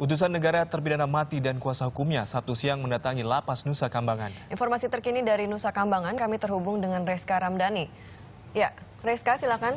Utusan negara terpidana mati dan kuasa hukumnya Sabtu siang mendatangi lapas Nusa Kambangan. Informasi terkini dari Nusa Kambangan kami terhubung dengan Reska Ramdhani. Ya, Reska silakan.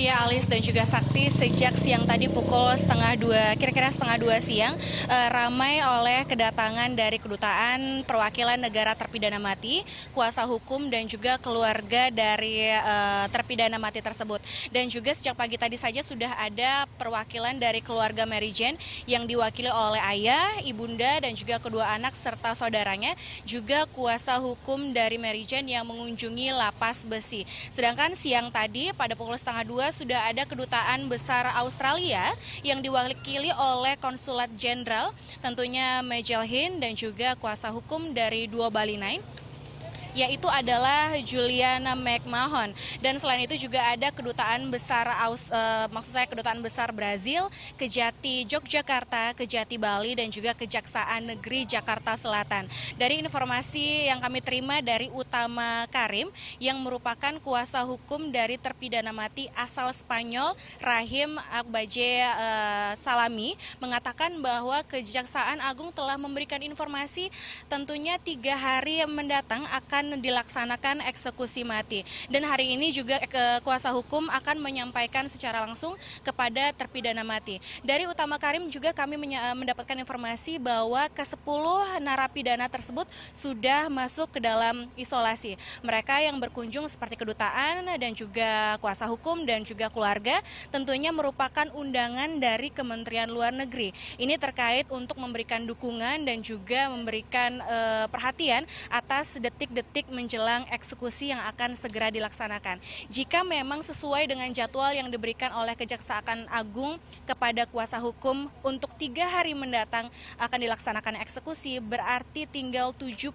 Iya, Alis dan juga Sakti sejak siang tadi pukul setengah dua, kira-kira setengah dua siang eh, ramai oleh kedatangan dari kedutaan perwakilan negara terpidana mati, kuasa hukum dan juga keluarga dari eh, terpidana mati tersebut. Dan juga sejak pagi tadi saja sudah ada perwakilan dari keluarga Mary Jane yang diwakili oleh ayah, ibunda dan juga kedua anak serta saudaranya juga kuasa hukum dari Mary Jane yang mengunjungi lapas besi. Sedangkan siang tadi pada pukul setengah dua sudah ada kedutaan besar Australia yang diwakili oleh konsulat jenderal tentunya Majel Hin dan juga kuasa hukum dari dua Bali Nine yaitu adalah Juliana McMahon. Dan selain itu juga ada kedutaan besar Aus, eh, maksud saya kedutaan besar Brazil, Kejati Yogyakarta, Kejati Bali dan juga Kejaksaan Negeri Jakarta Selatan. Dari informasi yang kami terima dari Utama Karim yang merupakan kuasa hukum dari terpidana mati asal Spanyol Rahim Akbaje eh, Salami mengatakan bahwa Kejaksaan Agung telah memberikan informasi tentunya tiga hari mendatang akan akan dilaksanakan eksekusi mati. Dan hari ini juga eh, kuasa hukum akan menyampaikan secara langsung kepada terpidana mati. Dari Utama Karim juga kami eh, mendapatkan informasi bahwa ke-10 narapidana tersebut sudah masuk ke dalam isolasi. Mereka yang berkunjung seperti kedutaan dan juga kuasa hukum dan juga keluarga tentunya merupakan undangan dari Kementerian Luar Negeri. Ini terkait untuk memberikan dukungan dan juga memberikan uh, perhatian atas detik-detik detik menjelang eksekusi yang akan segera dilaksanakan. Jika memang sesuai dengan jadwal yang diberikan oleh Kejaksaan Agung kepada kuasa hukum untuk tiga hari mendatang akan dilaksanakan eksekusi, berarti tinggal 72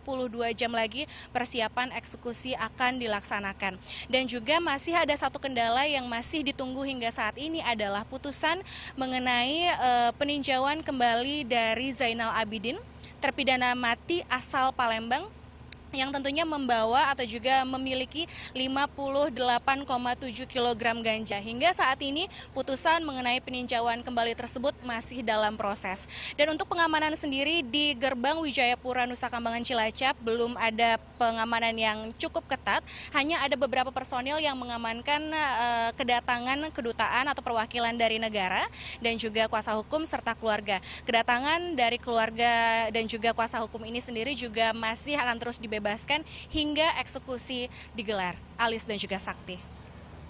jam lagi persiapan eksekusi akan dilaksanakan. Dan juga masih ada satu kendala yang masih ditunggu hingga saat ini adalah putusan mengenai e, peninjauan kembali dari Zainal Abidin terpidana mati asal Palembang yang tentunya membawa atau juga memiliki 58,7 kg ganja. Hingga saat ini putusan mengenai peninjauan kembali tersebut masih dalam proses. Dan untuk pengamanan sendiri di gerbang Wijayapura Nusa Kambangan Cilacap belum ada pengamanan yang cukup ketat, hanya ada beberapa personil yang mengamankan uh, kedatangan kedutaan atau perwakilan dari negara dan juga kuasa hukum serta keluarga. Kedatangan dari keluarga dan juga kuasa hukum ini sendiri juga masih akan terus dibebaskan dibebaskan hingga eksekusi digelar. Alis dan juga Sakti.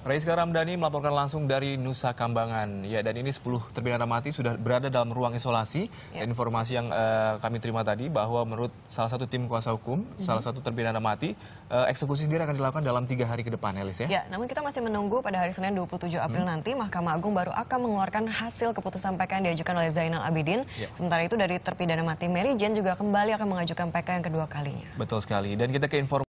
Rizka Ramdhani melaporkan langsung dari Nusa Kambangan. Ya, dan ini 10 terpidana mati sudah berada dalam ruang isolasi. Ya. Dan informasi yang uh, kami terima tadi bahwa menurut salah satu tim kuasa hukum, mm -hmm. salah satu terpidana mati, uh, eksekusi sendiri akan dilakukan dalam tiga hari ke depan, Elis ya? Ya, namun kita masih menunggu pada hari Senin 27 April hmm. nanti, Mahkamah Agung baru akan mengeluarkan hasil keputusan PK yang diajukan oleh Zainal Abidin. Ya. Sementara itu dari terpidana mati Mary Jane juga kembali akan mengajukan PK yang kedua kalinya. Betul sekali. Dan kita ke informasi